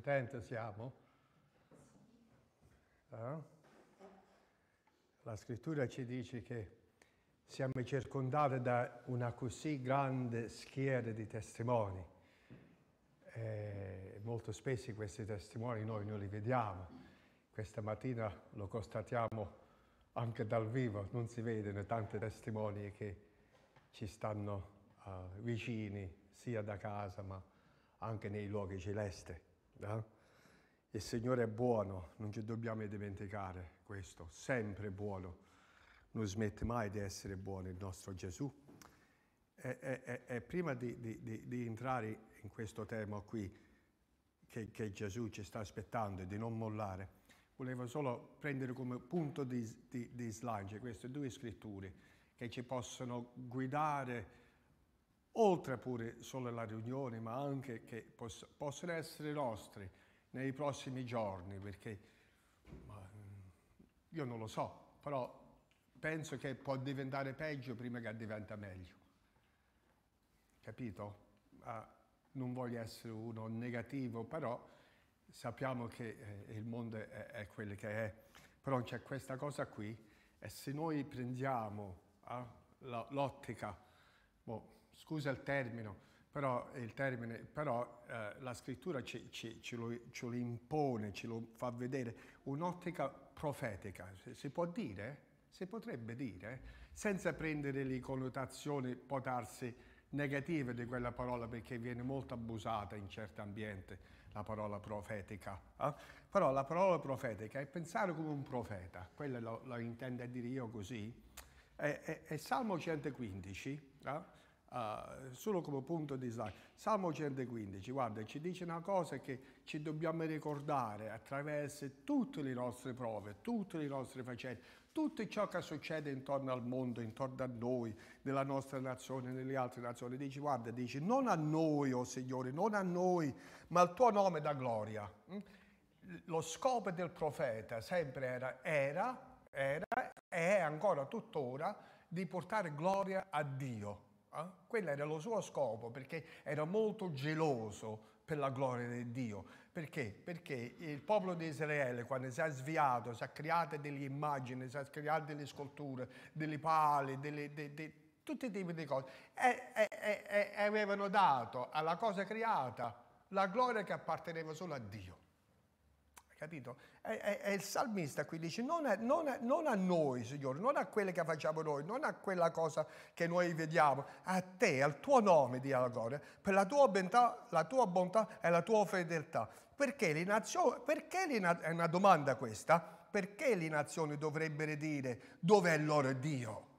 contente siamo. Eh? La scrittura ci dice che siamo circondati da una così grande schiera di testimoni. E eh, molto spesso questi testimoni noi non li vediamo. Questa mattina lo constatiamo anche dal vivo, non si vedono tanti testimoni che ci stanno uh, vicini, sia da casa ma anche nei luoghi celesti. Eh? Il Signore è buono, non ci dobbiamo dimenticare questo, sempre buono, non smette mai di essere buono il nostro Gesù. E, e, e prima di, di, di, entrare in questo tema qui, che, che Gesù ci sta aspettando e di non mollare, volevo solo prendere come punto di, di, di slancio queste due scritture che ci possono guidare oltre pure solo alla riunione, ma anche che poss possono essere nostri nei prossimi giorni, perché ma, io non lo so, però penso che può diventare peggio prima che diventa meglio. Capito? Ma ah, non voglio essere uno negativo, però sappiamo che eh, il mondo è, è quello che è. Però c'è questa cosa qui e se noi prendiamo eh, l'ottica, boh, scusa il termine, però, il termine, però eh, la scrittura ci, ci, ce, lo, ce, lo, impone, ce lo fa vedere, un'ottica profetica, si può dire? Si potrebbe dire, senza prendere le connotazioni, può darsi, negative di quella parola perché viene molto abusata in certi ambienti la parola profetica. Eh? Però la parola profetica è pensare come un profeta, quello lo, lo intende dire io così. E, e, e Salmo 115, eh? uh, solo come punto di slide. Salmo 115, guarda, ci dice una cosa che ci dobbiamo ricordare attraverso tutte le nostre prove, tutte le nostre faccende, tutto ciò che succede intorno al mondo, intorno a noi, nella nostra nazione, nelle altre nazioni. Dici, guarda, dice, non a noi, o oh Signore, non a noi, ma al tuo nome da gloria. Mm? Lo scopo del profeta sempre era, era, era, è ancora tuttora, di portare gloria a Dio. Eh? Quello era lo suo scopo perché era molto geloso per la gloria di Dio. Perché? Perché il popolo di Israele quando si è sviato, si è creato delle immagini, si è creato delle sculture, delle pale, delle, de, de, tutti i tipi di cose, e, e, e, e avevano dato alla cosa creata la gloria che apparteneva solo a Dio capito? È, è, è il salmista qui dice non, è, non, non, a noi, Signore, non a quelle che facciamo noi, non a quella cosa che noi vediamo, a te, al tuo nome dia la gloria, per la tua bontà, la tua bontà e la tua fedeltà. Perché le nazioni, perché le è una domanda questa, perché le nazioni dovrebbero dire dov'è il loro Dio?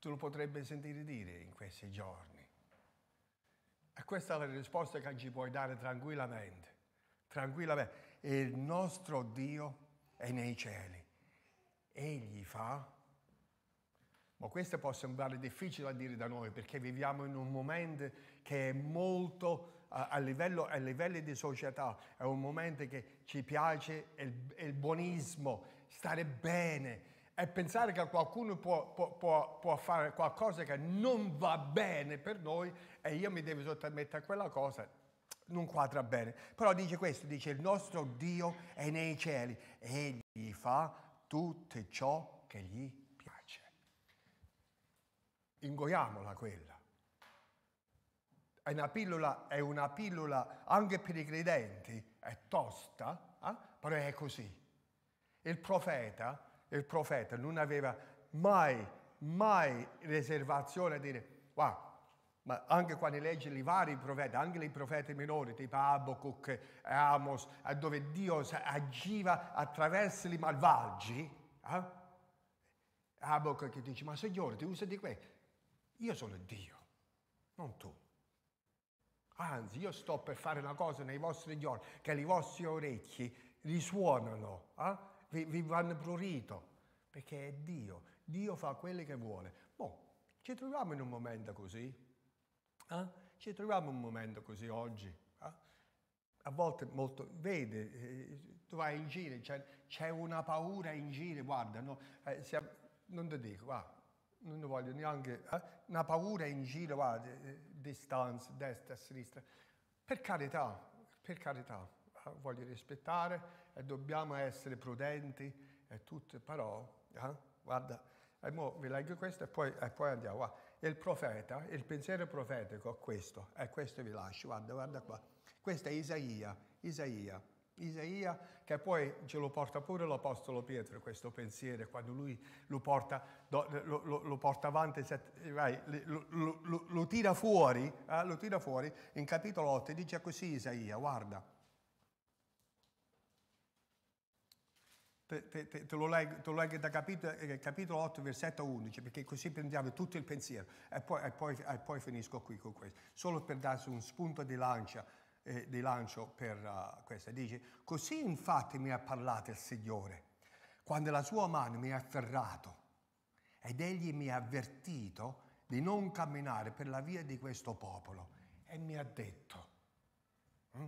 Tu lo potrebbe sentire dire in questi giorni. E questa è la risposta che ci puoi dare tranquillamente tranquillamente. Il nostro Dio è nei cieli. Egli fa. Ma questo può sembrare difficile a dire da noi perché viviamo in un momento che è molto a livello, a livello, di società, è un momento che ci piace il, il buonismo, stare bene e pensare che qualcuno può, può, può, può, fare qualcosa che non va bene per noi e io mi devo sottomettere a quella cosa, non quadra bene. Però dice questo, dice il nostro Dio è nei cieli, egli fa tutto ciò che gli piace. Ingoiamola quella. È una pillola, è una pillola anche per i credenti, è tosta, eh? però è così. Il profeta, il profeta non aveva mai, mai riservazione a dire, guarda, ma anche quando leggi i vari profeti, anche i profeti minori, tipo Abacuc e Amos, eh, dove Dio agiva attraverso i malvagi, eh? Abacuc che dice, ma Signore, ti usa di questo? Io sono Dio, non tu. Anzi, io sto per fare una cosa nei vostri giorni, che i vostri orecchi risuonano, eh? vi, vi vanno prurito, perché è Dio. Dio fa quello che vuole. Boh, ci troviamo in un momento così. Eh? Ci troviamo un momento così oggi. Eh? A volte molto, vede, eh, tu vai in giro, c'è, c'è, una paura in giro, guarda, no, eh, siamo, non ti dico, guarda, non voglio neanche, eh? una paura in giro, guarda, distanza, destra, sinistra. Per carità, per carità, voglio rispettare e dobbiamo essere prudenti e tutto, però, guarda, e mo vi leggo questo e poi, e poi andiamo. Guarda il profeta, il pensiero profetico è questo, e questo vi lascio, guarda, guarda qua. Questo è Isaia, Isaia, Isaia che poi ce lo porta pure l'Apostolo Pietro questo pensiero, quando lui lo porta, lo, lo, lo porta avanti, lo, tira fuori, eh, lo tira fuori, in capitolo 8 dice così Isaia, guarda, te, te, te, lo leggo, te, lo leggo, da eh, capitolo, capitolo 8, versetto 11, perché così prendiamo tutto il pensiero e poi, e poi, e poi finisco qui con questo, solo per darsi un spunto di, lancia, eh, di lancio per uh, eh, questo. Dice, così infatti mi ha parlato il Signore, quando la sua mano mi ha afferrato ed egli mi ha avvertito di non camminare per la via di questo popolo e mi ha detto... Hm?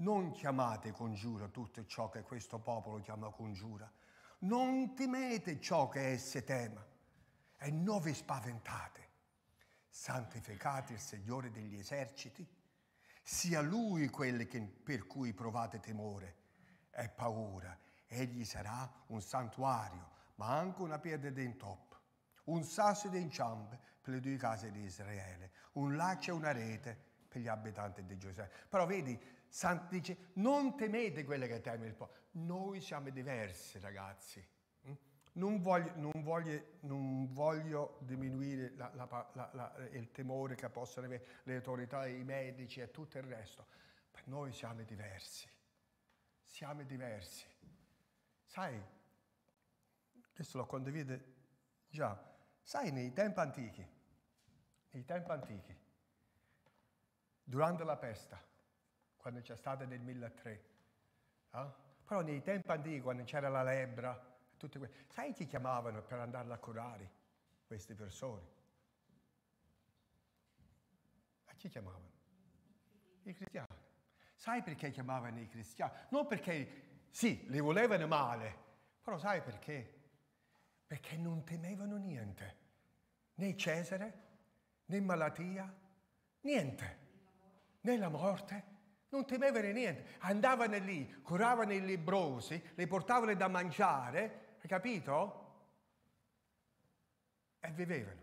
Non chiamate congiura tutto ciò che questo popolo chiama congiura. Non temete ciò che esse tema e non vi spaventate. Santificate il Signore degli eserciti, sia Lui quel per cui provate temore e paura. Egli sarà un santuario, ma anche una pietra d'intoppo, un sasso d'inciampe per le due case di Israele, un laccio e una rete per gli abitanti di Giuseppe. Però vedi, San dice, non temete quelle che teme il popolo. Noi siamo diversi, ragazzi. Mm? Non voglio, non voglio, non voglio diminuire la, la, la, il temore che possono avere le autorità, i medici e tutto il resto, ma noi siamo diversi. Siamo diversi. Sai, questo lo condivide già, sai, nei tempi antichi, nei tempi antichi, durante la pesta, quando c'è stata nel 1003. Eh? Però nei tempi antichi, quando c'era la lebbra, tutte que- sai chi chiamavano per andarla a curare queste persone? A chi chiamavano? I cristiani. Sai perché chiamavano i cristiani? Non perché, sì, li volevano male, però sai perché? Perché non temevano niente, né Cesare, né malattia, niente, né la morte, non temevano niente, andavano lì, curavano i lebrosi, le portavano da mangiare, hai capito? E vivevano.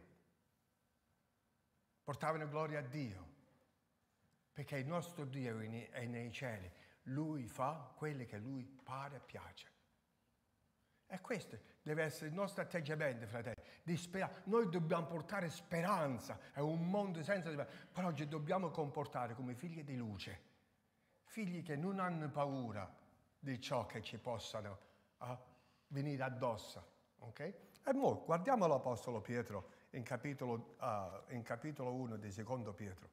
Portavano gloria a Dio, perché il nostro Dio è nei cieli, Lui fa quello che Lui pare e piace. E questo deve essere il nostro atteggiamento, fratello, di sperare. Noi dobbiamo portare speranza a un mondo senza speranza, però ci dobbiamo comportare come figli di luce figli che non hanno paura di ciò che ci possano ah, venire addosso. Okay? E mo, guardiamo l'Apostolo Pietro in capitolo, uh, in capitolo 1 di Secondo Pietro.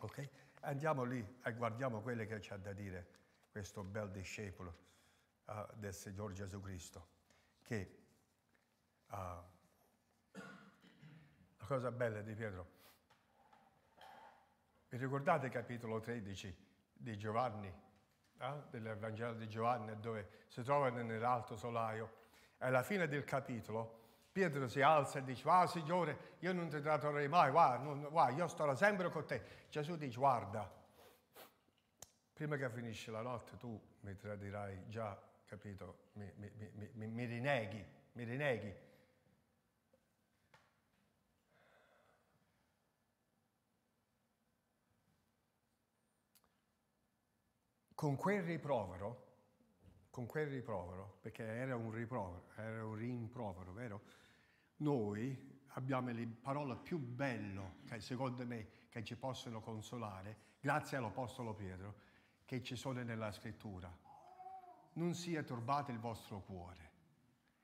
Okay? Andiamo lì e guardiamo quello che c'è da dire questo bel discepolo uh, del Signor Gesù Cristo, che uh, la cosa bella di Pietro, vi ricordate capitolo 13? di Giovanni, eh, del Vangelo di Giovanni, dove si trovano nell'alto solaio. Alla fine del capitolo Pietro si alza e dice, ah Signore, io non ti tratterò mai, va, io starò sempre con te. Gesù dice, guarda, prima che finisce la notte tu mi tradirai, già capito, mi, mi, mi, mi rineghi, mi rineghi. con quel riprovero, con quel riprovero, perché era un riprovero, era un rimprovero, vero? Noi abbiamo le parole più belle, che secondo me, che ci possono consolare, grazie all'Apostolo Pietro, che ci sono nella Scrittura. Non sia turbato il vostro cuore.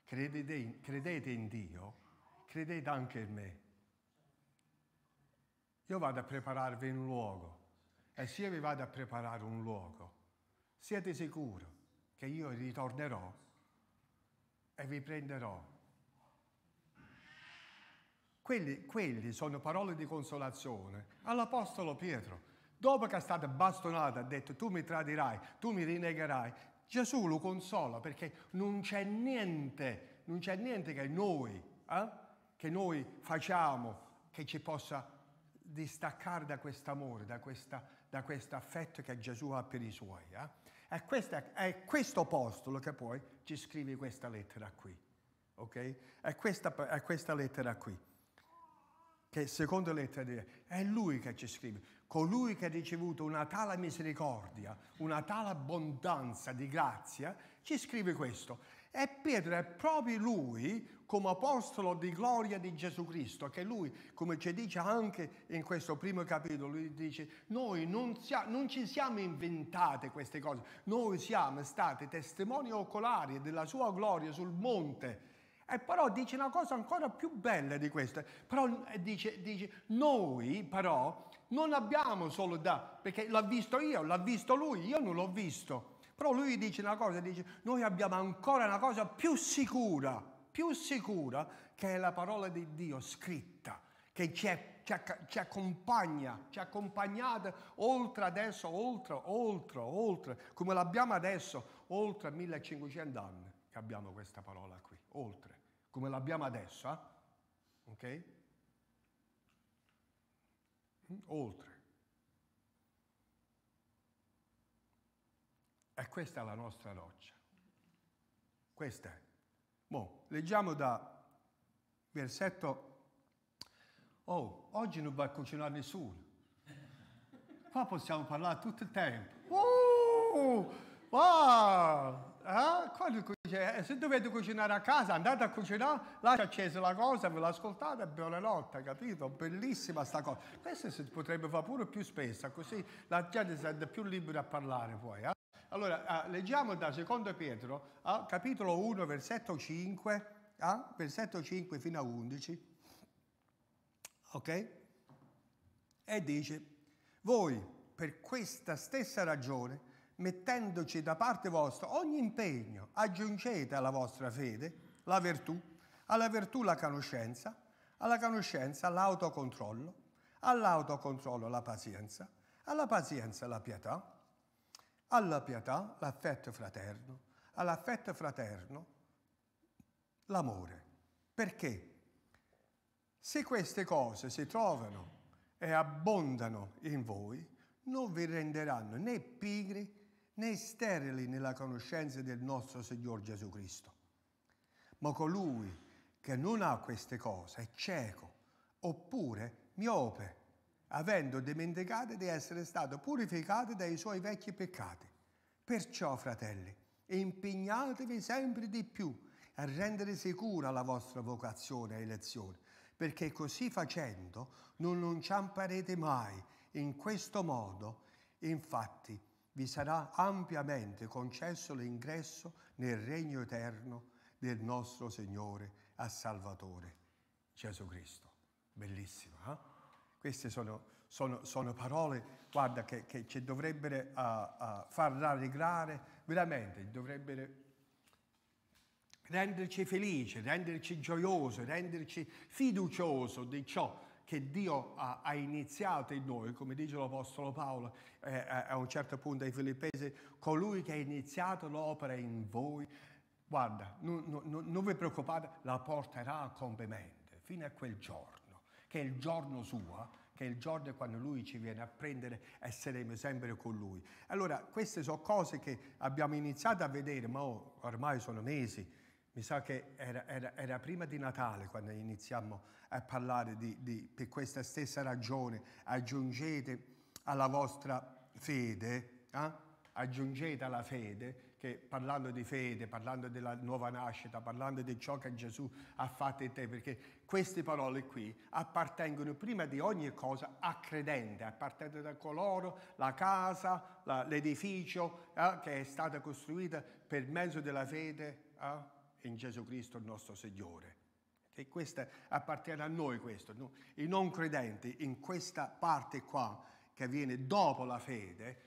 Credete in, credete in Dio, credete anche in me. Io vado a prepararvi un luogo e se io vi vado a preparare un luogo, siete sicuri che io ritornerò e vi prenderò. Quelli, quelli sono parole di consolazione all'Apostolo Pietro. Dopo che è stato bastonato, ha detto tu mi tradirai, tu mi rinnegherai, Gesù lo consola perché non c'è niente, non c'è niente che noi, eh, che noi facciamo che ci possa distaccare da quest'amore, da, questa, da questo affetto che Gesù ha per i suoi. Eh? È, questa, è questo apostolo che poi ci scrive questa lettera qui. Ok? È, questa, è questa lettera qui che secondo lettera di è lui che ci scrive, colui che ha ricevuto una tale misericordia, una tale abbondanza di grazia, ci scrive questo. E Pietro è proprio lui come apostolo di gloria di Gesù Cristo, che lui, come ci dice anche in questo primo capitolo, lui dice, noi non, siamo, non ci siamo inventate queste cose, noi siamo stati testimoni oculari della sua gloria sul monte. E però dice una cosa ancora più bella di questa, però eh, dice, dice noi però non abbiamo solo da, perché l'ha visto io, l'ha visto lui, io non l'ho visto. Però lui dice una cosa, dice noi abbiamo ancora una cosa più sicura più sicura che è la parola di Dio scritta, che ci, è, ci, ci accompagna, ci accompagnate oltre adesso, oltre, oltre, oltre, come l'abbiamo adesso, oltre 1500 anni che abbiamo questa parola qui, oltre, come l'abbiamo adesso, eh? ok? Mm, oltre. E questa è la nostra roccia. Questa è. Boh, leggiamo da versetto... Oh, oggi non va a cucinare nessuno. Qua possiamo parlare tutto il tempo. Oh, Eh? Quando, cioè, se dovete cucinare a casa, andate a cucinare, lascia accesa la cosa, ve l'ascoltate e buonanotte, capito? Bellissima sta cosa. Questo si potrebbe fare pure più spesso, così la gente sente più libera a parlare poi. Eh? Allora, ah, leggiamo da 2 Pietro, ah, capitolo 1, versetto 5, ah, versetto 5 fino a 11, ok? E dice, voi per questa stessa ragione, mettendoci da parte vostra ogni impegno, aggiungete alla vostra fede la virtù, alla virtù la conoscenza, alla conoscenza l'autocontrollo, all'autocontrollo la pazienza, alla pazienza la pietà alla pietà, l'affetto fraterno, all'affetto fraterno, l'amore. Perché? Se queste cose si trovano e abbondano in voi, non vi renderanno né pigri né sterili nella conoscenza del nostro Signor Gesù Cristo. Ma colui che non ha queste cose è cieco, oppure miope, avendo dimenticato di essere stato purificato dai suoi vecchi peccati. Perciò, fratelli, impegnatevi sempre di più a rendere sicura la vostra vocazione e elezione, perché così facendo non non ci inciamparete mai. In questo modo, infatti, vi sarà ampiamente concesso l'ingresso nel regno eterno del nostro Signore e Salvatore Gesù Cristo. Bellissimo, eh? Queste sono, sono, sono parole, guarda, che, che, ci dovrebbero a, a far rallegrare, veramente, dovrebbero renderci felici, renderci gioiosi, renderci fiduciosi di ciò che Dio ha, ha, iniziato in noi, come dice l'Apostolo Paolo eh, a un certo punto ai Filippesi, colui che ha iniziato l'opera in voi, guarda, non, non, non vi preoccupate, la porterà a compimento fino a quel giorno che è il giorno suo, che è il giorno quando lui ci viene a prendere e saremo sempre con lui. Allora, queste sono cose che abbiamo iniziato a vedere, ma oh, ormai sono mesi, mi sa che era, era, era, prima di Natale quando iniziamo a parlare di, di, per questa stessa ragione. Aggiungete alla vostra fede, eh? aggiungete alla fede che parlando di fede, parlando della nuova nascita, parlando di ciò che Gesù ha fatto in te, perché queste parole qui appartengono prima di ogni cosa a credente, appartengono da coloro, la casa, la, l'edificio eh, che è stata costruita per mezzo della fede eh, in Gesù Cristo il nostro Signore. E questa appartiene a noi questo. No? I non credenti in questa parte qua che viene dopo la fede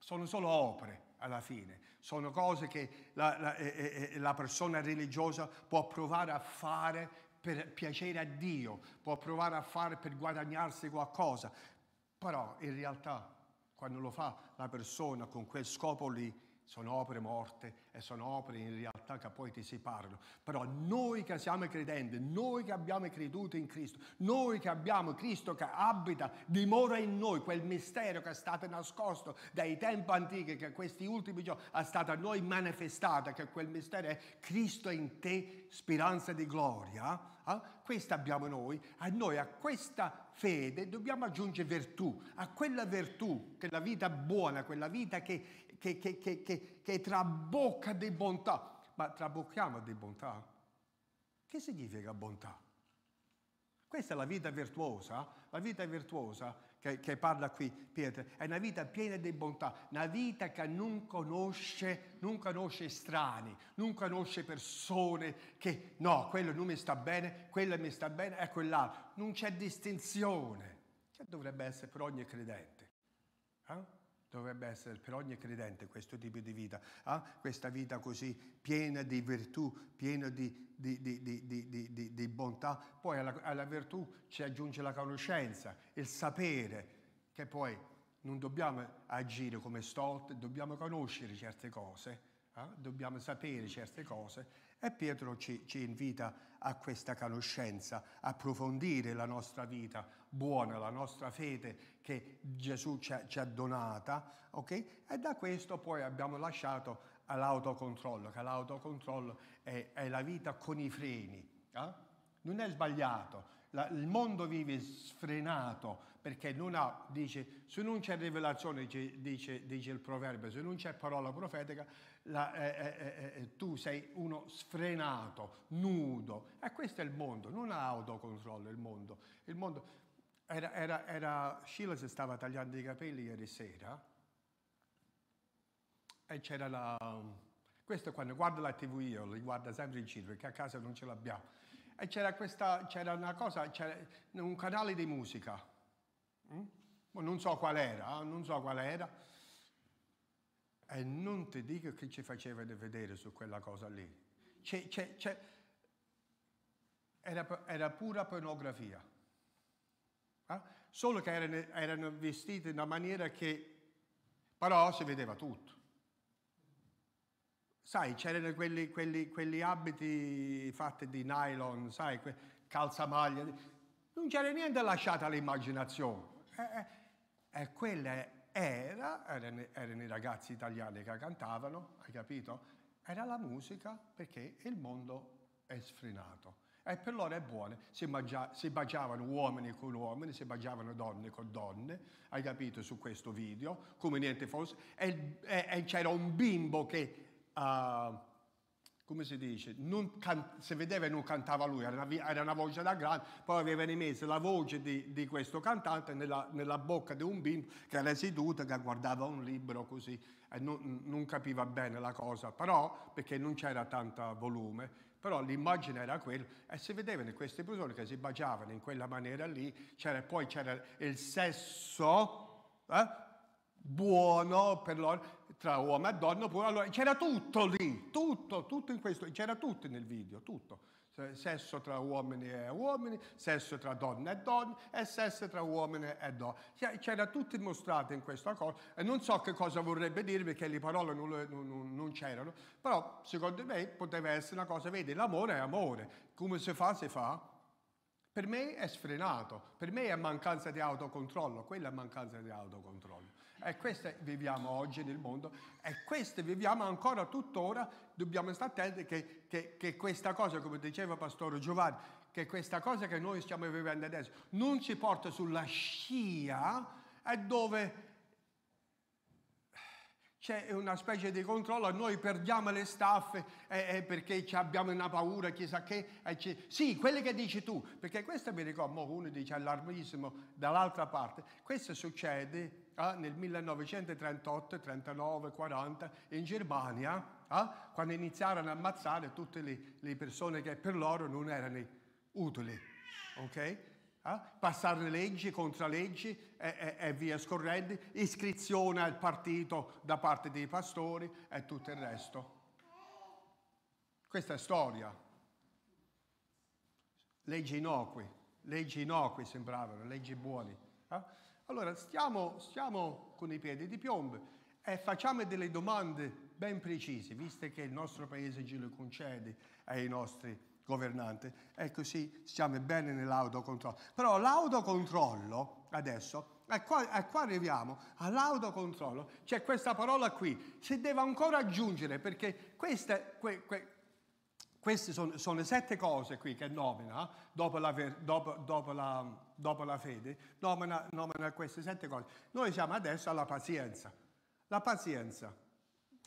sono solo opere, alla fine. Sono cose che la, la, eh, eh, eh, la persona religiosa può provare a fare per piacere a Dio, può provare a fare per guadagnarsi qualcosa, però in realtà quando lo fa la persona con quel scopo lì sono opere morte e sono opere in realtà che poi ti separano. Però noi che siamo credenti, noi che abbiamo creduto in Cristo, noi che abbiamo Cristo che abita, dimora in noi, quel mistero che è stato nascosto dai tempi antichi, che questi ultimi giorni è stato a noi manifestato, che quel mistero è Cristo in te, speranza di gloria, eh? questa abbiamo noi, a noi a questa fede dobbiamo aggiungere virtù, a quella virtù, che è la vita buona, quella vita che, che, che, che, che trabocca di bontà. Ma trabocchiamo di bontà? Che significa bontà? Questa è la vita virtuosa. La vita virtuosa che, che, parla qui Pietro, è una vita piena di bontà, una vita che non conosce, non conosce strani, non conosce persone che no, quello non mi sta bene, quello mi sta bene, è quell'altro, ecco non c'è distinzione, che dovrebbe essere per ogni credente. Eh? Dovrebbe essere per ogni credente questo tipo di vita, eh? questa vita così piena di virtù, piena di, di, di, di bontà. Poi alla, alla virtù ci aggiunge la conoscenza, il sapere, che poi non dobbiamo agire come stolti, dobbiamo conoscere certe cose, eh? dobbiamo sapere certe cose e Pietro ci, ci invita a questa conoscenza, approfondire la nostra vita buona, la nostra fede che Gesù ci ha, ci ha donata, okay? E da questo poi abbiamo lasciato all'autocontrollo, che l'autocontrollo è, è la vita con i freni. Eh? Non è sbagliato, la, il mondo vive sfrenato, perché non ha, dice, se non c'è rivelazione, dice, dice, il proverbio, se non c'è parola profetica, la, eh eh, eh, eh, eh, tu sei uno sfrenato, nudo. E questo è il mondo, non ha autocontrollo il mondo. Il mondo era, era, era, Sheila si stava tagliando i capelli ieri sera e c'era la... Questo quando guardo la tv io, li guardo sempre in giro perché a casa non ce l'abbiamo. E c'era, questa, c'era una cosa, c'era un canale di musica eh? Boh, non so qual era, eh, non so qual era. E non ti dico che ci faceva vedere su quella cosa lì. C'è, c'è, c'è. Era, era, pura pornografia. Eh? Solo che erano, erano vestiti in una maniera che... però si vedeva tutto. Sai, c'erano quelli, quelli, quelli abiti fatti di nylon, sai, calzamaglia. Non c'era niente lasciato all'immaginazione. Eh, eh, eh, quella era, erano, erano i ragazzi italiani che cantavano, hai capito? Era la musica perché il mondo è sfrenato. E per loro è buono. Si, mangia, si baciavano uomini con uomini, si baciavano donne con donne, hai capito su questo video, come niente fosse. E, e, e c'era un bimbo che... Uh, come si dice, can- se vedeva non cantava lui, era una, era una voce da grande, poi aveva messo la voce di, di questo cantante nella, nella, bocca di un bimbo che era seduto, che guardava un libro così, e non, non capiva bene la cosa, però perché non c'era tanto volume, però l'immagine era quella e si vedevano queste persone che si baciavano in quella maniera lì, c'era, poi c'era il sesso eh, buono per loro, tra uomo e donna, pure allora c'era tutto lì, tutto, tutto in questo, c'era tutto nel video, tutto. Sesso tra uomini e uomini, sesso tra donne e donne e sesso tra uomini e donne. C'era tutto dimostrato in questa cosa e non so che cosa vorrebbe dire perché le parole non, non, non c'erano, però secondo me poteva essere una cosa, vedi, l'amore è amore, come si fa si fa. Per me è sfrenato, per me è mancanza di autocontrollo, quella è mancanza di autocontrollo. E queste viviamo oggi nel mondo e queste viviamo ancora tuttora. Dobbiamo stare attenti che, che, che questa cosa, come diceva Pastore Giovanni, che questa cosa che noi stiamo vivendo adesso non ci porta sulla scia è dove c'è una specie di controllo, noi perdiamo le staffe eh, eh, perché abbiamo una paura, chissà che. Eh, Sì, quelle che dici tu, perché questo mi ricordo, uno dice allarmismo dall'altra parte, questo succede eh, nel 1938, 39, 40 in Germania, eh, quando iniziarono a ammazzare tutte le, le, persone che per loro non erano utili. Okay? Eh? Passare leggi, contraleggi e, e, e via scorrendo, iscrizione al partito da parte dei pastori e tutto il resto. Questa è storia. Leggi innocui, leggi innocue sembravano, leggi buone. Eh? Allora, stiamo, stiamo con i piedi di piombo e facciamo delle domande ben precise, viste che il nostro Paese ce le concede ai nostri governanti. E così stiamo bene nell'autocontrollo. Però l'autocontrollo, adesso, e qua, e qua, arriviamo all'autocontrollo, c'è questa parola qui, si deve ancora aggiungere perché questa, que, que, queste sono, sono, le sette cose qui che nomina, dopo la, dopo, dopo la, dopo la fede, nomina, nomina, queste sette cose. Noi siamo adesso alla pazienza. La pazienza,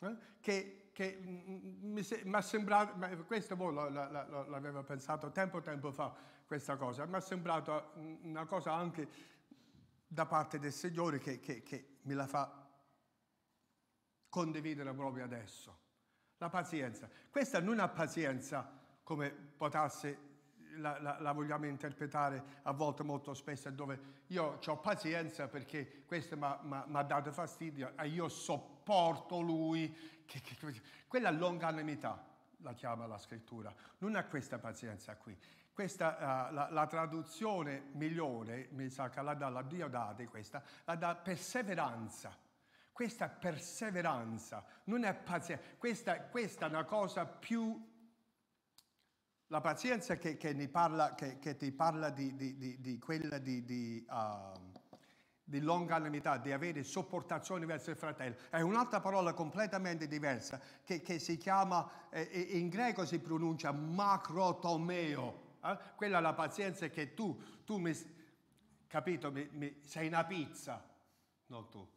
eh? che, che mm, mm, mi, mi è sembrato, questo voi l'avevo pensato tempo tempo fa, questa cosa, mi è sembrata mm, una cosa anche da parte del Signore che, che, che me la fa condividere proprio adesso la pazienza. Questa non è una pazienza come potasse la, la, la, vogliamo interpretare a volte molto spesso, dove io ho pazienza perché questo mi ha dato fastidio e io sopporto lui. Che, che, che, quella longanimità la chiama la scrittura, non è questa pazienza qui. Questa, uh, la, la, traduzione migliore, mi sa che la dà la Dio date questa, la dà perseveranza. Questa perseveranza non è pazienza, questa, questa è una cosa più... La pazienza che, che, parla, che, che ti parla di, di, di, di quella di, uh, di um, longanimità, di avere sopportazione verso il fratello. È un'altra parola completamente diversa che, che si chiama, eh, in greco si pronuncia macrotomeo. Eh? Quella è la pazienza che tu, tu mi, capito, mi, mi, sei una pizza, non tu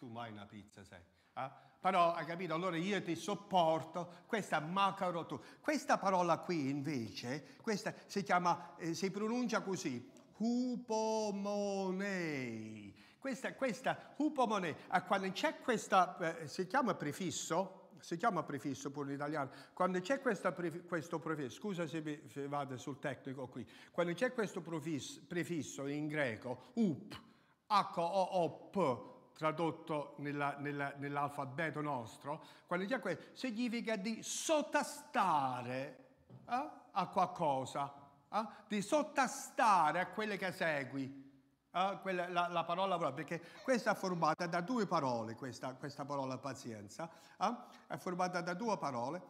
tu mai una pizza, sai. Eh? Però hai capito? Allora io ti sopporto questa macarotu. Questa parola qui invece, questa si chiama, eh, si pronuncia così, hupomonei. Questa, questa hupomonei, quando c'è questa, eh, si chiama prefisso, si chiama prefisso pure in italiano, quando c'è prefi, questo prefisso, scusa se, mi, se, vado sul tecnico qui, quando c'è questo prefisso, prefisso in greco, up, h-o-o-p, tradotto nella, nella, nell'alfabeto nostro, quando dice questo, significa di sottastare eh, a qualcosa, eh, di sottastare a quelle che segui. Uh, quella, la, la, parola perché questa è formata da due parole, questa, questa parola pazienza, uh, è formata da due parole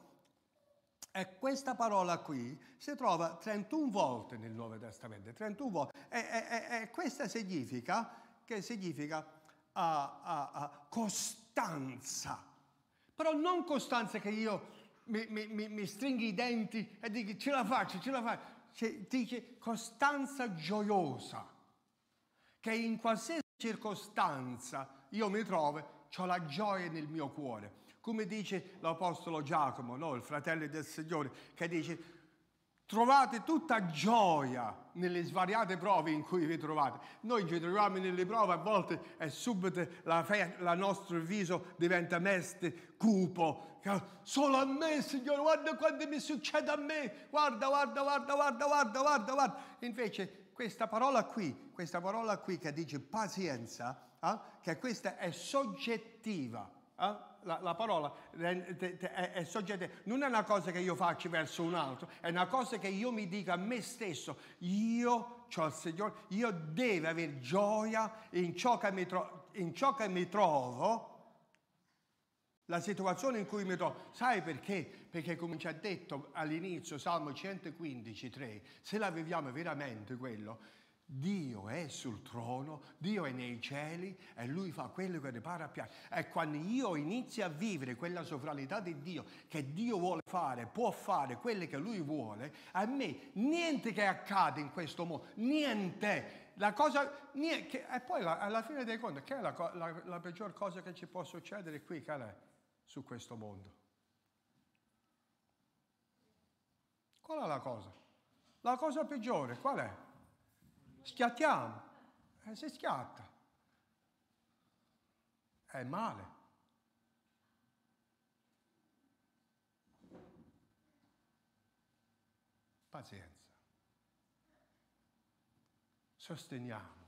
e questa parola qui si trova 31 volte nel Nuovo Testamento, 31 volte, e, e, e questa significa, che significa a, a, a costanza, però non costanza che io mi, mi, mi stringhi i denti e dico ce la faccio, ce la faccio, cioè, dice costanza gioiosa, che in qualsiasi circostanza io mi trovo, ho la gioia nel mio cuore. Come dice l'Apostolo Giacomo, no? il fratello del Signore, che dice Trovate tutta gioia nelle svariate prove in cui vi trovate. Noi ci troviamo nelle prove, a volte è subito la, fe- la nostro viso diventa meste, cupo. Solo a me, Signore, guarda quanto mi succede a me. Guarda, guarda, guarda, guarda, guarda, guarda, guarda. Invece questa parola qui, questa parola qui che dice pazienza, eh, che questa è soggettiva. Eh? la, la parola eh, è, è soggetta, non è una cosa che io faccio verso un altro, è una cosa che io mi dico a me stesso, io ho il Signore, io devo avere gioia in ciò che mi, tro- in ciò che mi trovo, la situazione in cui mi trovo. Sai perché? Perché come ci ha detto all'inizio Salmo 115, 3, se la viviamo veramente quello, Dio è sul trono, Dio è nei cieli e lui fa quello che ne pare a piacere. E quando io inizio a vivere quella sovranità di Dio, che Dio vuole fare, può fare quello che lui vuole, a me niente che accade in questo mondo, niente. La cosa, niente che, e poi la, alla fine dei conti, che è la, la, la peggior cosa che ci può succedere qui, cara, su questo mondo? Qual è la cosa? La cosa peggiore qual è? Schiattiamo. E eh, si schiatta. È male. Pazienza. Sosteniamo.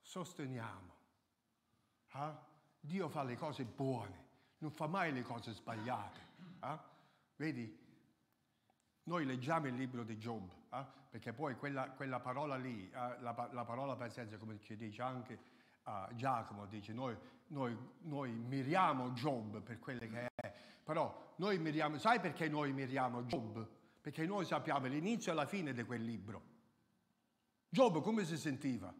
Sosteniamo. Eh? Dio fa le cose buone, non fa mai le cose sbagliate. Eh? Vedi, noi leggiamo il libro di Giobbe eh? perché poi quella, quella parola lì, eh, la, la, parola pazienza, come ci dice anche eh, Giacomo, dice noi, noi, noi, miriamo Job per quello che è, però noi miriamo, sai perché noi miriamo Job? Perché noi sappiamo l'inizio e la fine di quel libro. Giobbe come si sentiva?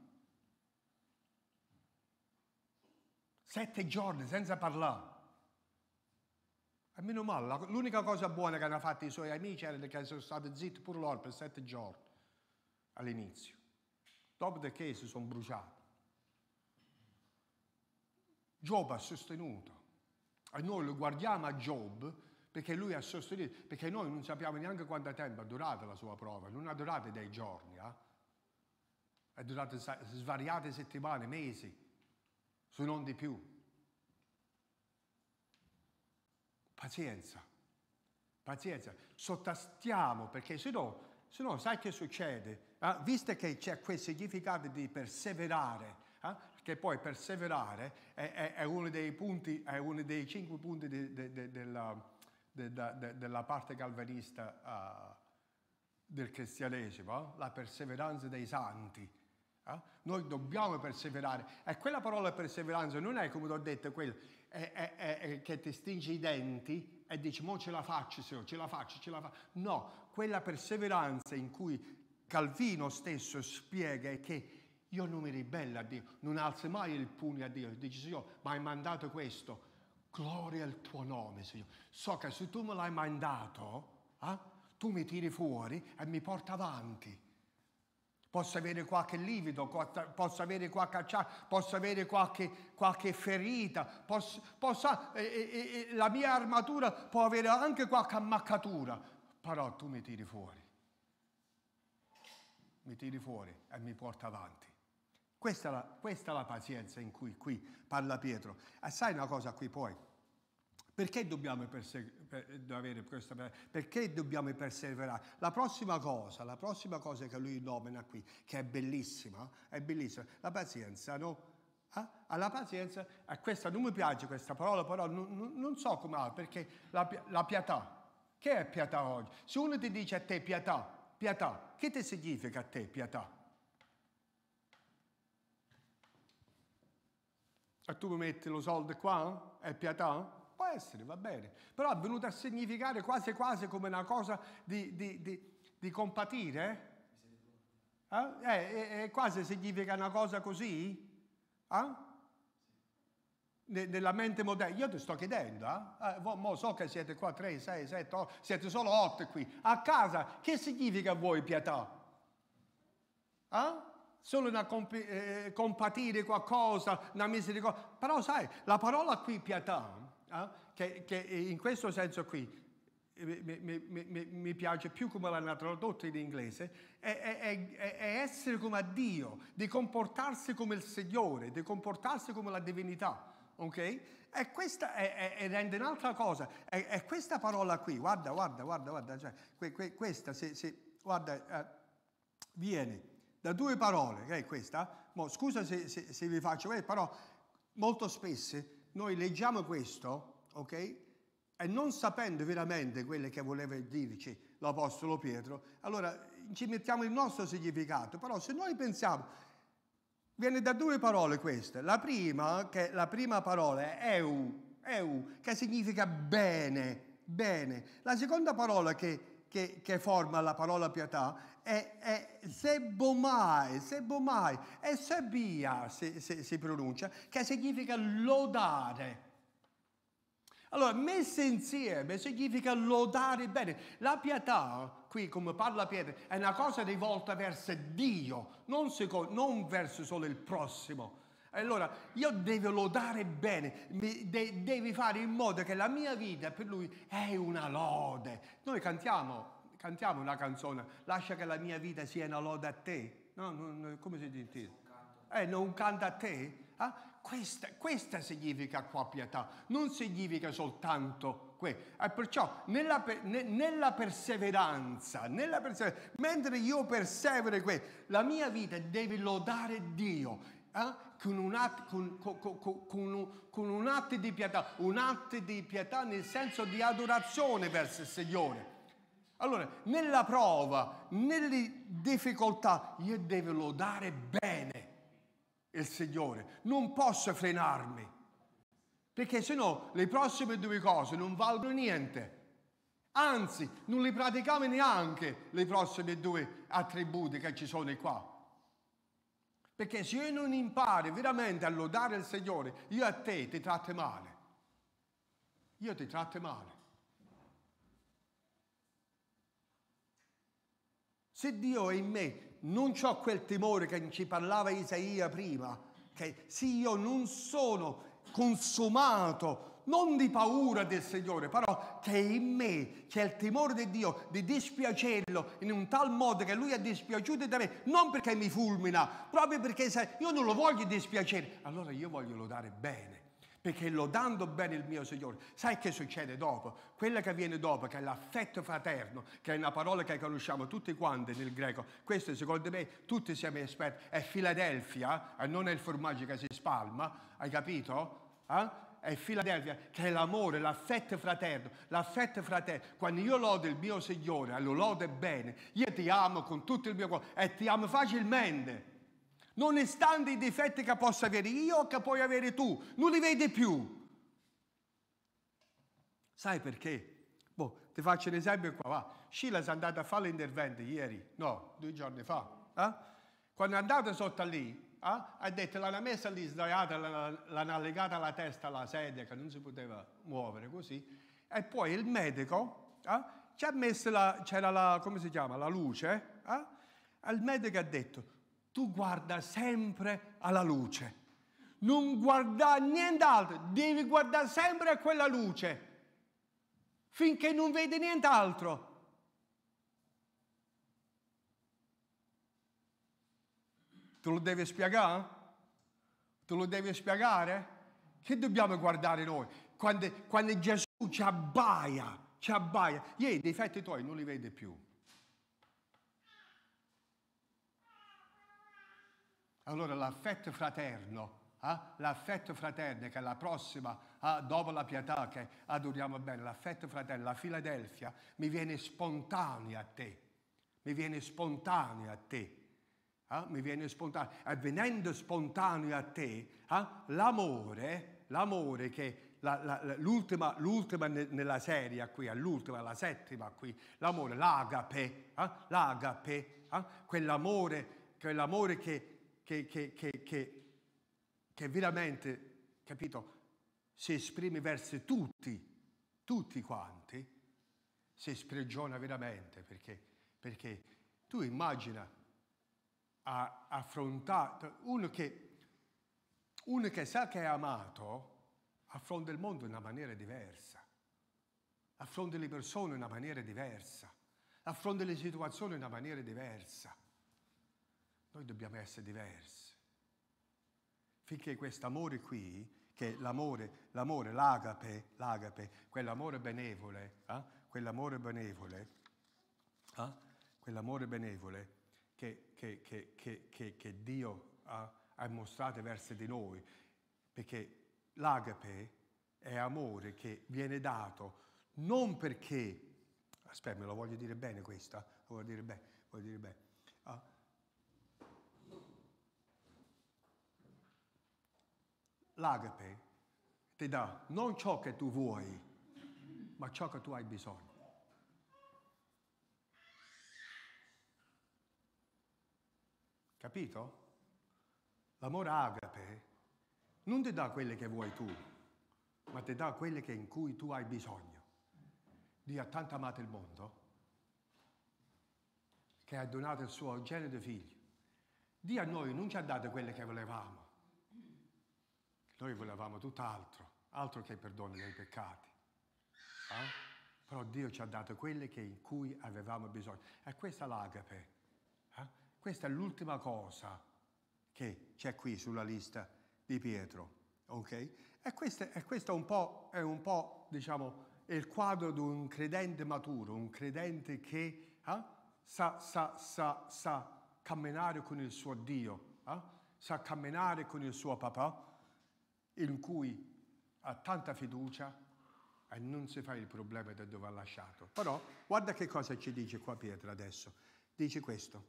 Sette giorni senza parlare. E meno male, l'unica cosa buona che hanno fatto i suoi amici era che sono stati zitti pure loro per sette giorni all'inizio. Dopodiché si sono bruciati. Giobbe ha sostenuto. E noi lo guardiamo a Giobbe perché lui ha sostenuto, perché noi non sappiamo neanche quanto tempo è durata la sua prova, non ha durato dei giorni, eh? è durata svariate settimane, mesi, se non di più. pazienza, pazienza, sottastiamo perché se no, se no sai che succede? Eh? Ah, Visto che c'è quel significato di perseverare, eh? che poi perseverare è, è, è, uno dei punti, è uno dei cinque punti de, de, de, della, della, parte calvinista uh, del cristianesimo, eh? la perseveranza dei santi eh? Noi dobbiamo perseverare. E quella parola perseveranza non è, come ti ho detto, quella è, è, è, che ti stringe i denti e dici, mo ce la faccio, se ce la faccio, ce la faccio. No, quella perseveranza in cui Calvino stesso spiega che io non mi ribello a Dio, non alzo mai il pugno a Dio. Dici, Signore, ma hai mandato questo. Gloria al tuo nome, Signore. So che se tu me l'hai mandato, eh, tu mi tiri fuori e mi porti avanti possa avere qualche livido, possa avere qualche acciaio, possa avere qualche, qualche ferita, possa, possa, eh eh, eh, eh, la mia armatura può avere anche qualche ammaccatura, però tu mi tiri fuori, mi tiri fuori e mi porta avanti. Questa è la, questa è la pazienza in cui qui parla Pietro. E sai una cosa qui poi? Perché dobbiamo, questa, perché dobbiamo perseverare? La prossima cosa, la prossima cosa che lui nomina qui, che è bellissima, è bellissima, la pazienza, no? Ah, ah, eh? Alla pazienza, a questa non mi piace questa parola, però non, non so come ah, perché la, la pietà, che è pietà oggi? Se uno ti dice a te pietà, pietà, che ti significa a te pietà? E tu mi metti lo soldo qua? Eh? È pietà? Può essere, va bene, però è venuta a significare quasi quasi come una cosa di, di, di, di compatire. Eh? Eh, eh, eh, eh quasi significa una cosa così? Eh? Ne, nella mente moderna, io ti sto chiedendo, eh? so che siete qua 3, 6, 7, 8, siete solo 8 qui, a casa, che significa a voi pietà? Eh? solo una comp- eh, compatire qualcosa, una misericordia. Però sai, la parola qui pietà eh? che, che, in questo senso qui eh, mi, mi, mi, mi, piace più come l'hanno tradotto in inglese, è, è, è, è essere come a Dio, di comportarsi come il Signore, di comportarsi come la divinità. Ok? E questa è, è, rende un'altra cosa. È, questa parola qui, guarda, guarda, guarda, guarda, cioè, que, que, questa, se, se, guarda, eh, viene da due parole, che è questa. Mo, scusa se, se, se vi faccio vedere, però molto spesso noi leggiamo questo, ok? E non sapendo veramente quello che voleva dirci l'Apostolo Pietro, allora ci mettiamo il nostro significato. Però se noi pensiamo, viene da due parole queste. La prima, che, la prima parola è eu, eu, che significa bene, bene. La seconda parola che che, che, forma la parola pietà e, è Sebomai, Sebomai, è Sebia si, si, si pronuncia, che significa lodare. Allora, messe insieme significa lodare bene. La pietà, qui come parla Pietro, è una cosa rivolta verso Dio, non, secondo, non verso solo il prossimo. Allora, io devo lodare bene, de, devi fare in modo che la mia vita per lui è una lode. Noi cantiamo cantiamo una canzone, lascia che la mia vita sia una lode a te. No, no, no come si dice? Eh, non canta a te? Eh? Questa, questa, significa qua pietà, non significa soltanto questo. E perciò nella, ne, nella, perseveranza, nella perseveranza, mentre io persevero questo, la mia vita deve lodare Dio. Eh? Con, un atto, con, con, con un atto di pietà, un atto di pietà nel senso di adorazione verso il Signore. Allora, nella prova, nelle difficoltà, io devo lodare bene il Signore, non posso frenarmi, perché sennò le prossime due cose non valgono niente. Anzi, non le pratichiamo neanche le prossime due attributi che ci sono qua. Perché se io non imparo veramente a lodare il Signore, io a te ti tratto male. Io ti tratto male. Se Dio è in me, non ho quel timore che ci parlava Isaia prima, che sì, io non sono consumato, non di paura del Signore, però che è in me c'è il timore di Dio di dispiacerlo in un tal modo che Lui è dispiaciuto da me, non perché mi fulmina, proprio perché se io non lo voglio dispiacere, allora io voglio lodare bene perché lodando bene il mio Signore, sai che succede dopo? Quella che viene dopo, che è l'affetto fraterno, che è una parola che conosciamo tutti quanti nel greco, questo secondo me tutti siamo esperti, è Filadelfia, e eh, non è il formaggio che si spalma, hai capito? Eh? È Filadelfia, che è l'amore, l'affetto fraterno, l'affetto fraterno. Quando io lodo il mio Signore, e lo lodo bene, io ti amo con tutto il mio cuore e ti amo facilmente nonostante i difetti che posso avere io o che puoi avere tu, non li vede più. Sai perché? Boh, ti faccio un esempio qua, va. Sheila è andata a fare l'intervento ieri, no, due giorni fa. Eh? Quando è andata sotto lì, eh? ha detto l'hanno messa lì sdraiata, l'hanno legata alla testa alla sedia che non si poteva muovere così. E poi il medico eh? ci ha messo la, c'era la, come si chiama, la luce. Eh? il medico ha detto, tu guarda sempre alla luce. Non guardare nient'altro, devi guardare sempre a quella luce finché non vedi nient'altro. Te lo devi spiegare? Te lo devi spiegare? Che dobbiamo guardare noi? Quando, quando Gesù ci abbaia, ci abbaia, ieri i difetti tuoi non li vede più Allora l'affetto fraterno, eh? l'affetto fraterno che è la prossima, eh? dopo la pietà che adoriamo bene, l'affetto fraterno, la Filadelfia, mi viene spontanea a te, mi viene spontanea a te. Eh? mi viene spontanea. e venendo spontaneo a te, eh? l'amore, l'amore che l'ultima, l'ultima nella serie qui, all'ultima, la settima qui, l'amore, l'agape, eh? l'agape, eh? Quell'amore, quell'amore che che, che, che, che veramente, capito, si esprime verso tutti, tutti quanti, si sprigiona veramente perché, perché tu immagina a, affrontare uno che, uno che sa che è amato affronta il mondo in una maniera diversa, affronta le persone in una maniera diversa, affronta le situazioni in una maniera diversa. Noi dobbiamo essere diversi. Finché questo amore qui, che è l'amore, l'amore, l'agape, l'agape, quell'amore benevole, eh? quell'amore benevole, eh? quell'amore benevole che, che, che, che Dio ha, ha mostrato verso di noi, perché l'agape è amore che viene dato non perché, aspetta, me lo voglio dire bene questa, lo voglio dire bene, voglio dire bene, l'agape ti dà non ciò che tu vuoi, ma ciò che tu hai bisogno. Capito? L'amore agape non ti dà quelle che vuoi tu, ma ti dà quelle che in cui tu hai bisogno. Dio ha tanto amato il mondo che ha donato il suo genere di figli. Dio a noi non ci ha dato quelle che volevamo, noi volevamo tutt'altro, altro che perdono dei peccati. Eh? Però Dio ci ha dato quelle che, in cui avevamo bisogno. E questa è l'agape. Eh? Questa è l'ultima cosa che c'è qui sulla lista di Pietro. Okay? E questo, e questo è, un po', è un po', diciamo, il quadro di un credente maturo, un credente che eh, sa, sa, sa, sa, camminare con il suo Dio, eh? sa camminare con il suo papà, in cui ha tanta fiducia e non si fa il problema da dove ha lasciato. Però guarda che cosa ci dice qua Pietro adesso. Dice questo.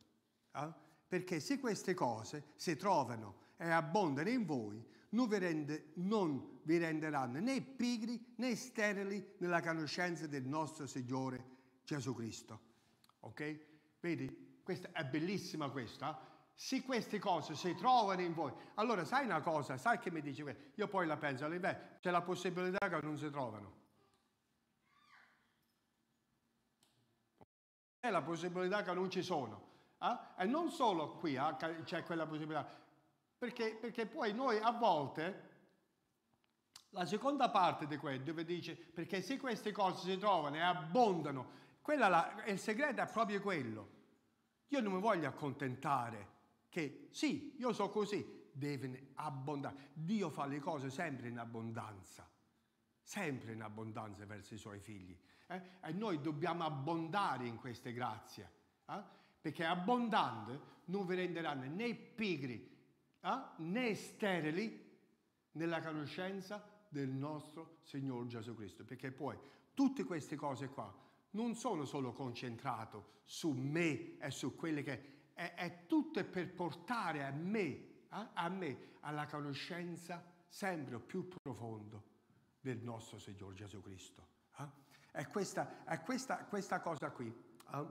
Eh? Perché se queste cose si trovano e abbondano in voi, non vi, rende, non vi renderanno né pigri né sterili nella conoscenza del nostro Signore Gesù Cristo. Ok? Vedi? Questa è bellissima questa. Eh? Se queste cose si trovano in voi, allora sai una cosa, sai che mi dici questo? Io poi la penso, beh, c'è la possibilità che non si trovano. C'è la possibilità che non ci sono. Eh? E non solo qui eh, c'è quella possibilità, perché, perché poi noi a volte la seconda parte di quello dove dice perché se queste cose si trovano e abbondano, là, il segreto è proprio quello. Io non mi voglio accontentare che sì, io so così, deve abbondare. Dio fa le cose sempre in abbondanza, sempre in abbondanza verso i suoi figli. Eh? E noi dobbiamo abbondare in queste grazie, eh? perché abbondando non vi renderanno né pigri eh? né sterili nella conoscenza del nostro Signore Gesù Cristo, perché poi tutte queste cose qua non sono solo concentrate su me e su quelle che è, è tutto per portare a me, eh, a me, alla conoscenza sempre più profonda del nostro Signore Gesù Cristo. Eh? È, questa, è questa, questa, cosa qui, eh?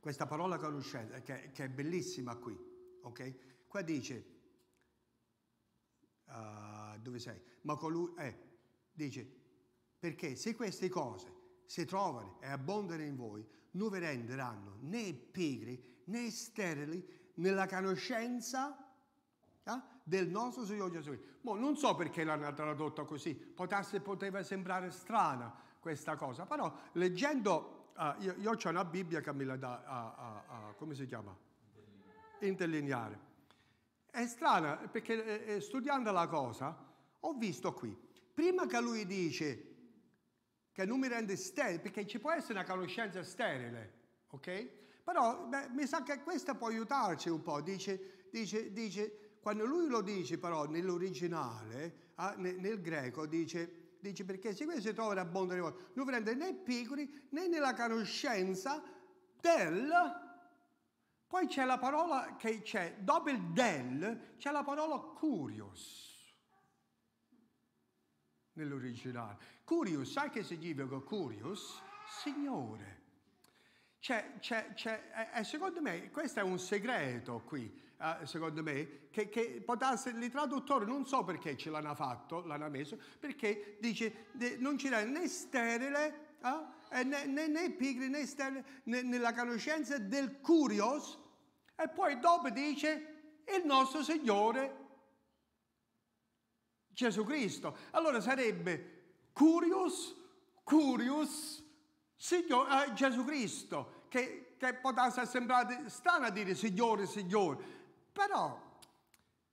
questa parola conoscenza, che, che, è bellissima qui, ok? Qua dice, uh, dove sei? Ma colui, eh, dice, perché se queste cose si trovano e abbondano in voi, non vi renderanno né pigri né sterili nella conoscenza eh, del nostro Signore Gesù. Mo non so perché l'hanno tradotta così, Potasse, poteva sembrare strana questa cosa, però leggendo, eh, io, io ho una Bibbia che me la dà, a, a, a, come si chiama? Interlineare. È strana perché eh, eh studiando la cosa ho visto qui, prima che lui dice che non mi rende sterile, perché ci può essere una conoscenza sterile, ok? Però beh, mi sa che questa può aiutarci un po', dice, dice, dice quando lui lo dice però nell'originale, eh, ah, nel, nel, greco, dice, dice perché se questo si trova in abbondante volte, non prende né piccoli né nella conoscenza del... Poi c'è la parola che c'è, dopo il del, c'è la parola curios nell'originale. Curious, sai che significa curious? Signore. C'è, c'è, c'è, eh, secondo me, questo è un segreto qui, eh, secondo me, che, che potasse, il traduttore non so perché ce l'hanno fatto, l'hanno messo, perché dice de, non ci rende né sterile, eh, né, né, né, pigri, né sterile, né, nella conoscenza del curios, e poi dopo dice il nostro Signore Gesù Cristo. Allora sarebbe Curius, Curius, Signore, eh, Gesù Cristo, che, che può sembrare strano a dire Signore, Signore, però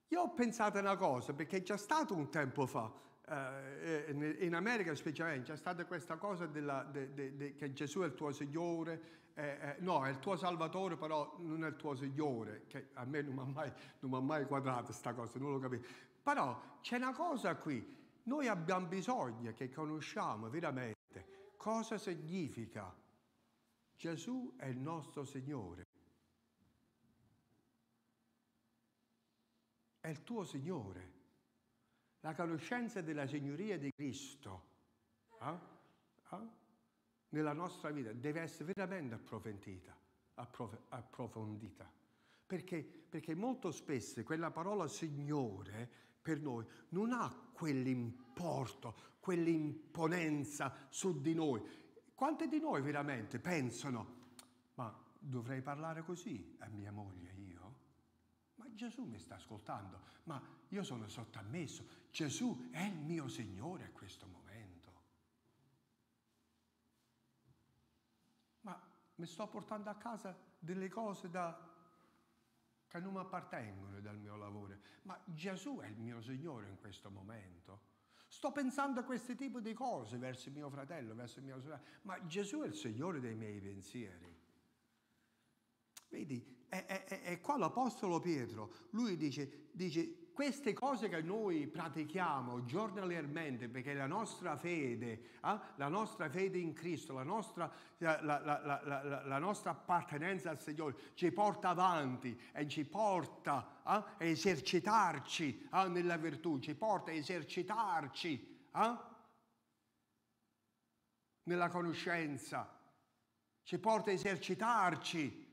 io ho pensato una cosa, perché c'è stato un tempo fa, eh, in America specialmente, c'è stata questa cosa della, de, de, de, che Gesù è il tuo Signore, eh, eh, no, è il tuo Salvatore, però non è il tuo Signore, che a me non mi ha mai, mai, quadrato questa cosa, non lo capisco. Però c'è una cosa qui, noi abbiamo bisogno che conosciamo veramente cosa significa Gesù è il nostro Signore. È il tuo Signore. La conoscenza della Signoria di Cristo eh? Eh? nella nostra vita deve essere veramente approfondita. Approf- approfondita. Perché, perché molto spesso quella parola Signore per noi non ha quell'importo, quell'imponenza su di noi. Quante di noi veramente pensano, ma dovrei parlare così a mia moglie io? Ma Gesù mi sta ascoltando, ma io sono sottammesso. Gesù è il mio Signore a questo momento. Ma mi sto portando a casa delle cose da che non mi appartengono dal mio lavoro, ma Gesù è il mio Signore in questo momento. Sto pensando a questo tipo di cose verso mio fratello, verso mia sorella, ma Gesù è il Signore dei miei pensieri. Vedi, è, è, è, è qua l'Apostolo Pietro, lui dice, dice queste cose che noi pratichiamo giornaliamente, perché la nostra fede, eh, la nostra fede in Cristo, la nostra, la, la, la nostra, appartenenza al Signore ci porta avanti e ci porta eh, a esercitarci eh, nella virtù, ci porta a esercitarci eh, nella conoscenza, ci porta a esercitarci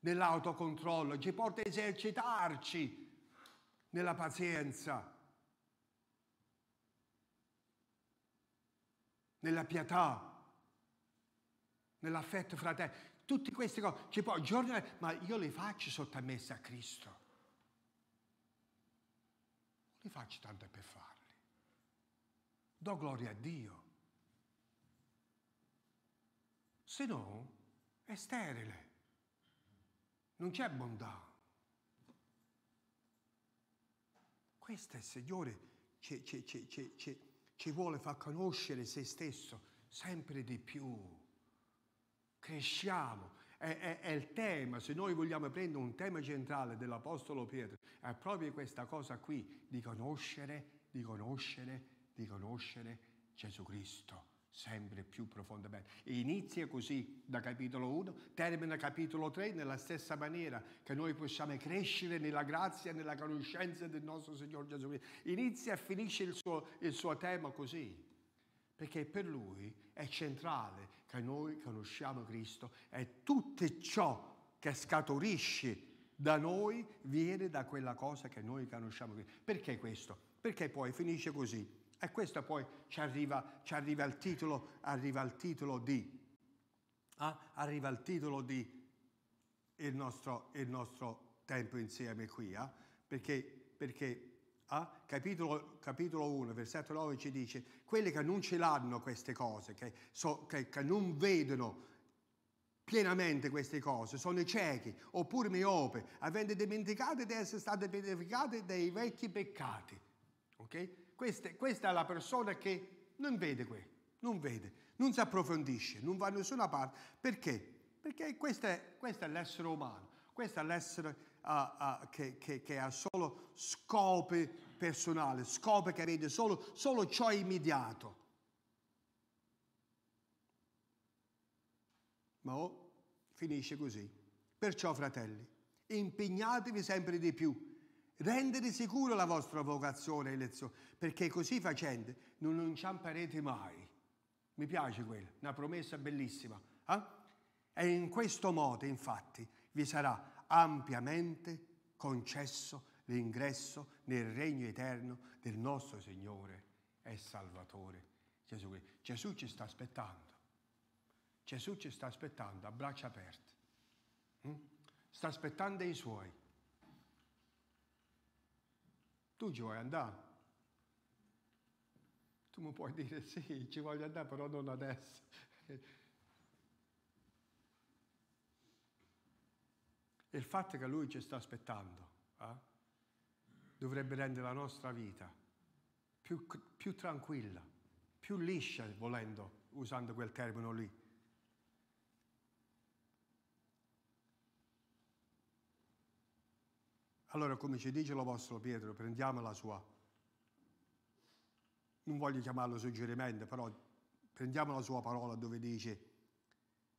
nell'autocontrollo, ci porta a esercitarci nella pazienza, nella pietà, nell'affetto fraterno. Tutte queste cose, che poi giorno, ma io le faccio sottomesse a Cristo. Non le faccio tanto per farle. Do gloria a Dio. Se no, è sterile. Non c'è bontà. Questo è il Signore che ci, ci, ci, ci vuole far conoscere se stesso sempre di più. Cresciamo, è, è, è, il tema, se noi vogliamo prendere un tema centrale dell'Apostolo Pietro, è proprio questa cosa qui, di conoscere, di conoscere, di conoscere Gesù Cristo sempre più profondamente. Inizia così da capitolo 1, termina capitolo 3 nella stessa maniera che noi possiamo crescere nella grazia e nella conoscenza del nostro Signore Gesù Cristo. Inizia e finisce il suo, il suo tema così perché per lui è centrale che noi conosciamo Cristo e tutto ciò che scaturisce da noi viene da quella cosa che noi conosciamo Cristo. Perché questo? Perché poi finisce così. E questo poi ci arriva, ci arriva il titolo, arriva il titolo di, eh? arriva il titolo di il nostro, il nostro tempo insieme qui, eh? perché, perché Ah, capitolo, capitolo, 1, versetto 9 ci dice, quelli che non ce l'hanno queste cose, che, so, che, che, non vedono pienamente queste cose, sono ciechi oppure miope, avendo dimenticato di essere stati beneficati dei vecchi peccati. Okay? Questa, questa è la persona che non vede questo, non vede, non si approfondisce, non va da nessuna parte. Perché? Perché questo è, questo è l'essere umano, questo è l'essere uh, uh, che, che, che, ha solo scopi personali, scopi che vede solo, solo ciò immediato. Ma oh, finisce così. Perciò, fratelli, impegnatevi sempre di più rendere sicuro la vostra vocazione e elezione, perché così facendo non inciamperete mai. Mi piace quella, una promessa bellissima. Eh? E in questo modo, infatti, vi sarà ampiamente concesso l'ingresso nel regno eterno del nostro Signore e Salvatore Gesù. Gesù ci sta aspettando. Gesù ci sta aspettando a braccia aperte. Hm? Sta aspettando i suoi. Tu ci vuoi andare? Tu mi puoi dire sì, ci voglio andare, però non adesso. E il fatto che lui ci sta aspettando eh, dovrebbe rendere la nostra vita più, più tranquilla, più liscia, volendo, usando quel termine lì, Allora, come ci dice l'Apostolo Pietro, prendiamo la sua, non voglio chiamarlo suggerimento, però prendiamo la sua parola dove dice,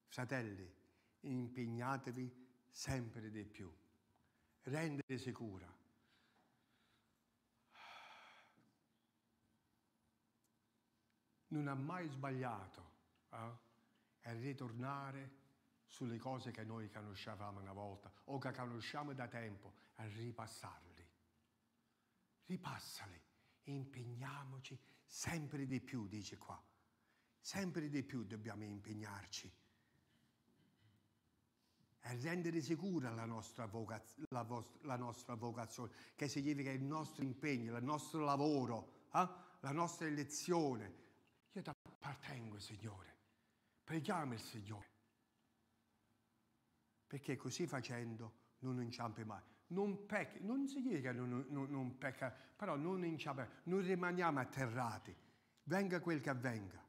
fratelli, impegnatevi sempre di più, rendete sicura. Non ha mai sbagliato eh? a ritornare sulle cose che noi conoscevamo una volta o che conosciamo da tempo, a ripassarli. Ripassali, impegniamoci sempre di più, dice qua. Sempre di più dobbiamo impegnarci e rendere sicura la nostra, vocaz- la, vostra, la nostra, vocazione, che significa il nostro impegno, il nostro lavoro, eh? la nostra elezione. Io ti appartengo, Signore. Preghiamo il Signore perché così facendo non inciampi mai. Non pecchi, non che non, non, non pecca, però non inciampi, non rimaniamo atterrati, venga quel che avvenga.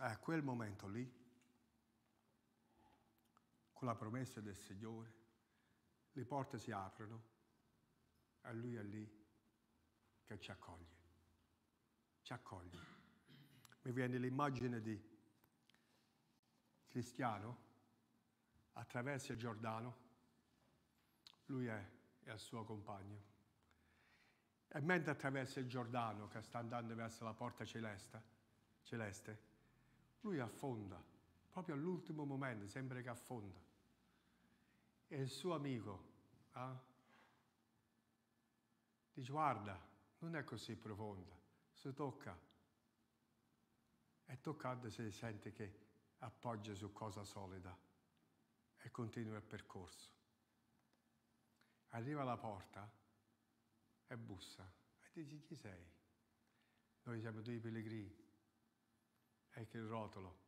A quel momento lì, con la promessa del Signore, le porte si aprono e Lui è lì che ci accoglie. Ci accoglie. Mi viene l'immagine di cristiano attraversa il Giordano, lui è, è il suo compagno. E mentre attraversa il Giordano, che sta andando verso la porta celeste, celeste lui affonda, proprio all'ultimo momento, sembra che affonda. E il suo amico eh, dice, guarda, non è così profonda, si tocca. E toccando si sente che appoggia su cosa solida e continua il percorso. Arriva alla porta e bussa e dici chi sei? Noi siamo due pellegrini. E che il rotolo,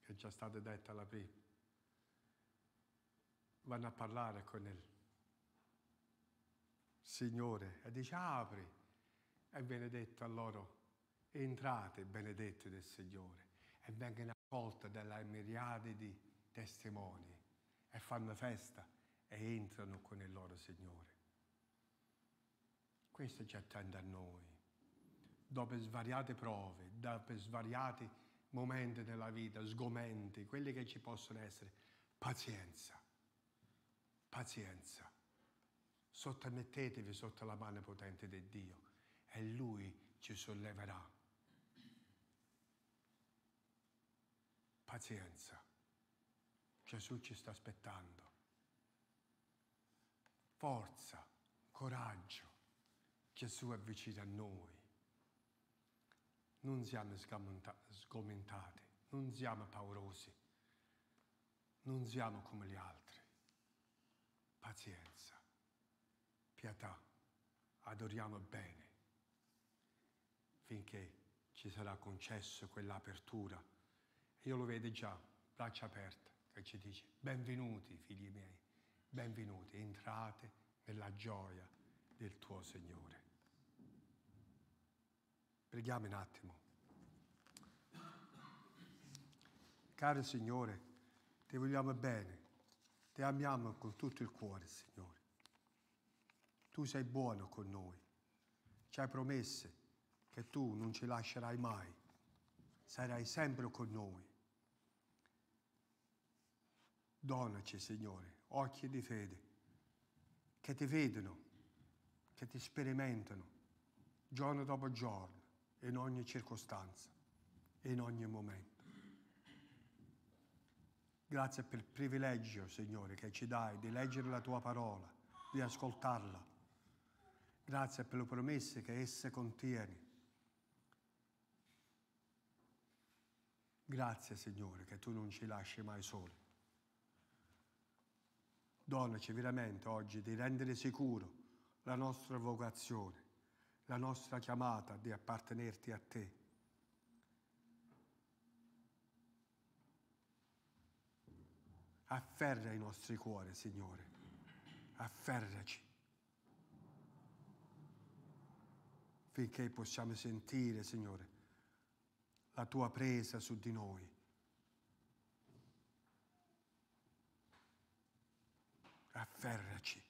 che è già stato detto alla prima, vanno a parlare con il Signore e dice apri e benedetto a loro entrate benedetti del Signore e vengono ascolta dalla miriade di testimoni e fanno festa e entrano con il loro Signore. Questo ci attende a noi. Dopo svariate prove, dopo svariati momenti della vita, sgomenti, quelli che ci possono essere, pazienza, pazienza. Sottomettetevi sotto la mano potente di Dio e Lui ci solleverà pazienza. Gesù ci sta aspettando. Forza, coraggio. Gesù è vicino a noi. Non siamo sgomentati, non siamo paurosi, non siamo come gli altri. Pazienza, pietà, adoriamo bene finché ci sarà concesso quell'apertura io lo vedo già, braccia aperte, che ci dice, benvenuti figli miei, benvenuti, entrate nella gioia del tuo Signore. Preghiamo un attimo. Caro Signore, ti vogliamo bene, ti amiamo con tutto il cuore, Signore. Tu sei buono con noi, ci hai promesse che tu non ci lascerai mai, sarai sempre con noi Donaci, Signore, occhi di fede, che ti vedono, che ti sperimentano, giorno dopo giorno, in ogni circostanza, in ogni momento. Grazie per il privilegio, Signore, che ci dai di leggere la tua parola, di ascoltarla. Grazie per le promesse che essa contiene. Grazie Signore che tu non ci lasci mai soli donaci veramente oggi di rendere sicuro la nostra vocazione, la nostra chiamata di appartenerti a te. Afferra i nostri cuori, Signore, afferraci, finché possiamo sentire, Signore, la tua presa su di noi afferraci.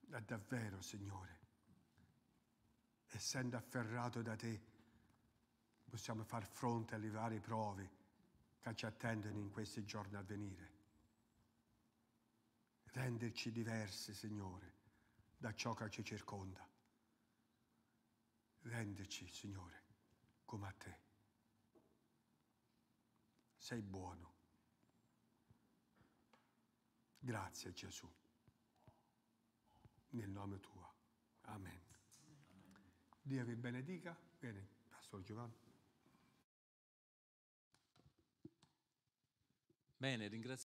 Da davvero, Signore, essendo afferrato da te, possiamo far fronte alle varie prove che ci attendono in questi giorni a venire. Renderci diversi, Signore, da ciò che ci circonda. Renderci, Signore, come a te. Sei buono Grazie Gesù. Nel nome tuo. Amen. Dio vi benedica. Bene, Pastor Giovanni. Bene, ringrazio.